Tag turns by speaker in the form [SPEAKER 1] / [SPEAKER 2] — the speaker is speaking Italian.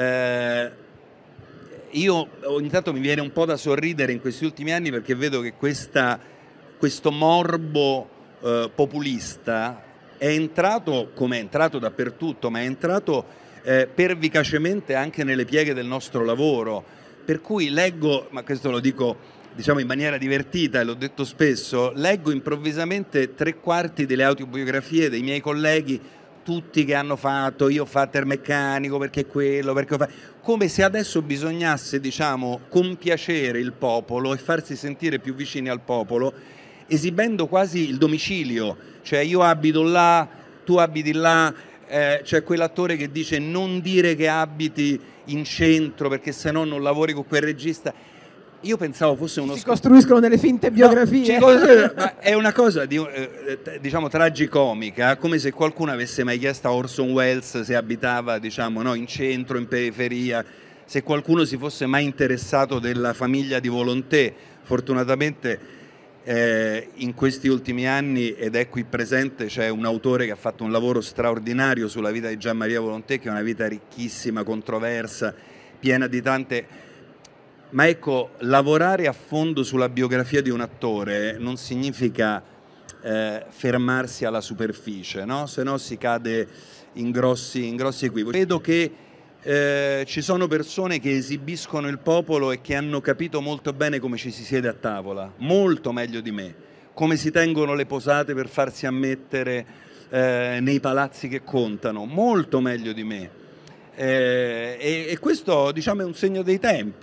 [SPEAKER 1] Eh, io ogni tanto mi viene un po' da sorridere in questi ultimi anni perché vedo che questa, questo morbo eh, populista è entrato, come è entrato dappertutto, ma è entrato eh, pervicacemente anche nelle pieghe del nostro lavoro. Per cui leggo, ma questo lo dico diciamo in maniera divertita, e l'ho detto spesso, leggo improvvisamente tre quarti delle autobiografie dei miei colleghi tutti che hanno fatto, io ho fatto il meccanico perché quello, perché ho fatto... come se adesso bisognasse, diciamo, compiacere il popolo e farsi sentire più vicini al popolo, esibendo quasi il domicilio, cioè io abito là, tu abiti là, eh, c'è quell'attore che dice non dire che abiti in centro perché se no non lavori con quel regista io pensavo fosse uno... Si sc...
[SPEAKER 2] costruiscono delle finte biografie. No,
[SPEAKER 1] ma è una cosa, di, eh, diciamo, tragicomica, come se qualcuno avesse mai chiesto a Orson Welles se abitava, diciamo, no, in centro, in periferia, se qualcuno si fosse mai interessato della famiglia di Volonté. Fortunatamente eh, in questi ultimi anni, ed è qui presente, c'è un autore che ha fatto un lavoro straordinario sulla vita di Gian Maria Volonté, che è una vita ricchissima, controversa, piena di tante ma ecco, lavorare a fondo sulla biografia di un attore non significa eh, fermarsi alla superficie, no? se no si cade in grossi, in grossi equivoci. Credo che eh, ci sono persone che esibiscono il popolo e che hanno capito molto bene come ci si siede a tavola, molto meglio di me, come si tengono le posate per farsi ammettere eh, nei palazzi che contano, molto meglio di me. Eh, e, e, questo diciamo, è un segno dei tempi,